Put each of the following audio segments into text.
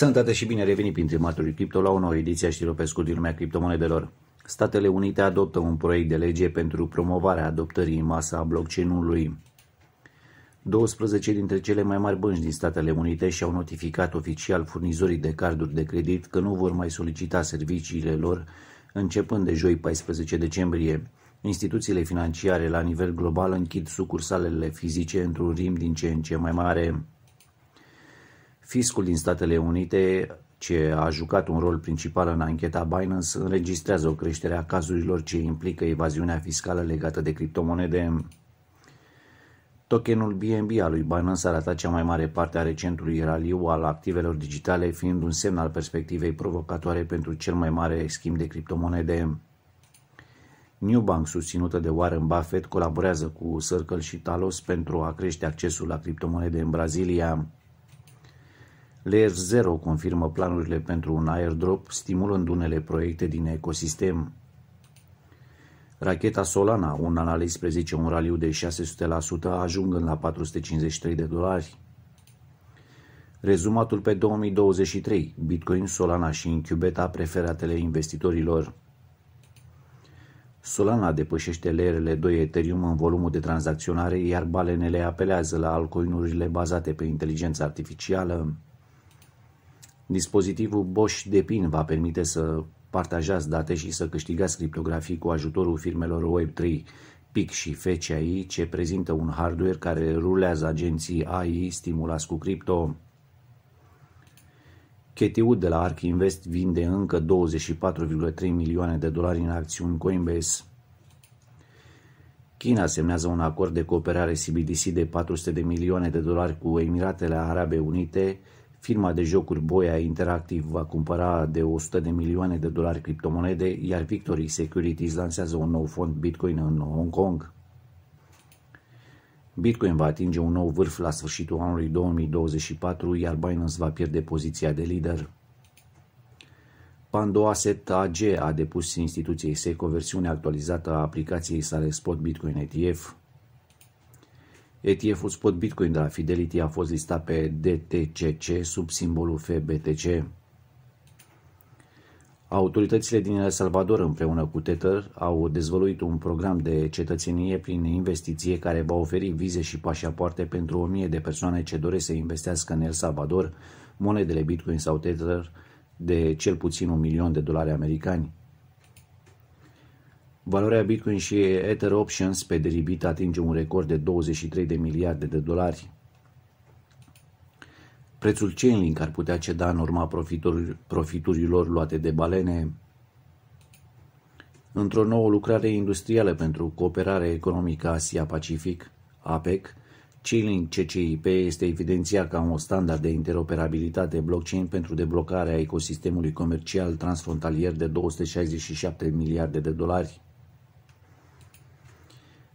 atât și bine revenit printre maturii cripto la o nouă ediție a știrilor pe scurt din lumea criptomonedelor. Statele Unite adoptă un proiect de lege pentru promovarea adoptării în masă a blockchain-ului. 12 dintre cele mai mari bănci din Statele Unite și-au notificat oficial furnizorii de carduri de credit că nu vor mai solicita serviciile lor începând de joi 14 decembrie. Instituțiile financiare la nivel global închid sucursalele fizice într-un rim din ce în ce mai mare. Fiscul din Statele Unite, ce a jucat un rol principal în ancheta Binance, înregistrează o creștere a cazurilor ce implică evaziunea fiscală legată de criptomonede. Tokenul BNB al lui Binance arată cea mai mare parte a recentului raliu al activelor digitale, fiind un semn al perspectivei provocatoare pentru cel mai mare schimb de criptomonede. Newbank, susținută de Warren Buffett, colaborează cu Circle și Talos pentru a crește accesul la criptomonede în Brazilia. Layer 0 confirmă planurile pentru un airdrop, stimulând unele proiecte din ecosistem. Racheta Solana, un analist prezice un raliu de 600%, ajungând la 453 de dolari. Rezumatul pe 2023, Bitcoin, Solana și Incubeta preferatele investitorilor. Solana depășește leerele 2 Ethereum în volumul de tranzacționare, iar balenele apelează la alcoinurile bazate pe inteligență artificială. Dispozitivul Bosch Depin va permite să partajați date și să câștigați criptografii cu ajutorul firmelor Web3 PIC și FCI, ce prezintă un hardware care rulează agenții AI stimulați cu cripto. KTU de la Ark Invest vinde încă 24,3 milioane de dolari în acțiuni Coinbase. China semnează un acord de cooperare CBDC de 400 de milioane de dolari cu Emiratele Arabe Unite, Firma de jocuri Boia Interactive va cumpăra de 100 de milioane de dolari criptomonede, iar Victory Securities lansează un nou fond Bitcoin în Hong Kong. Bitcoin va atinge un nou vârf la sfârșitul anului 2024, iar Binance va pierde poziția de lider. Pando Asset AG a depus instituției SEC o versiune actualizată a aplicației sale Spot Bitcoin ETF. ETF-ul spot Bitcoin de la Fidelity a fost listat pe DTCC sub simbolul FBTC. Autoritățile din El Salvador împreună cu Tether au dezvăluit un program de cetățenie prin investiție care va oferi vize și pașapoarte pentru o mie de persoane ce doresc să investească în El Salvador monedele Bitcoin sau Tether de cel puțin un milion de dolari americani. Valoarea Bitcoin și Ether Options pe derivit atinge un record de 23 de miliarde de dolari. Prețul Chainlink ar putea ceda în urma profiturilor luate de balene. Într-o nouă lucrare industrială pentru cooperare economică Asia-Pacific, APEC, Chainlink CCIP este evidențiat ca un standard de interoperabilitate blockchain pentru deblocarea ecosistemului comercial transfrontalier de 267 miliarde de dolari.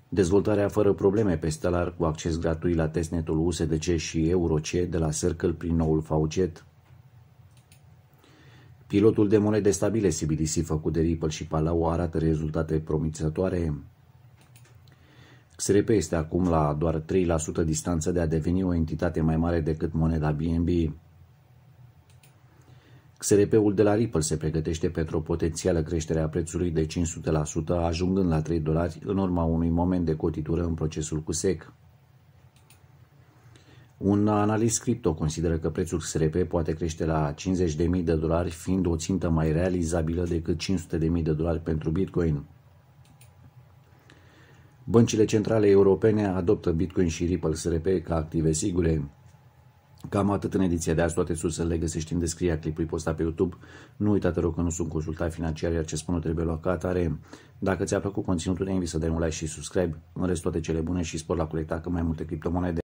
Dezvoltarea fără probleme pe Stellar cu acces gratuit la testnetul USDC și EUROC de la Circle prin noul Faucet. Pilotul de monede stabile CBDC făcut de Ripple și Palau arată rezultate promițătoare. XRP este acum la doar 3% distanță de a deveni o entitate mai mare decât moneda BNB. XRP-ul de la Ripple se pregătește pentru o potențială creștere a prețului de 500%, ajungând la 3 dolari în urma unui moment de cotitură în procesul cu SEC. Un analist cripto consideră că prețul XRP poate crește la 50.000 de dolari, fiind o țintă mai realizabilă decât 500.000 de dolari pentru Bitcoin. Băncile centrale europene adoptă Bitcoin și Ripple XRP ca active sigure. Cam atât în ediția de azi, toate sursele le găsești în descrierea clipului postat pe YouTube. Nu uita, te rog, că nu sunt consultat financiar, iar ce spun nu trebuie luat ca atare. Dacă ți-a plăcut conținutul, te invit să dai un like și subscribe. În rest, toate cele bune și spor la colecta că mai multe criptomonede.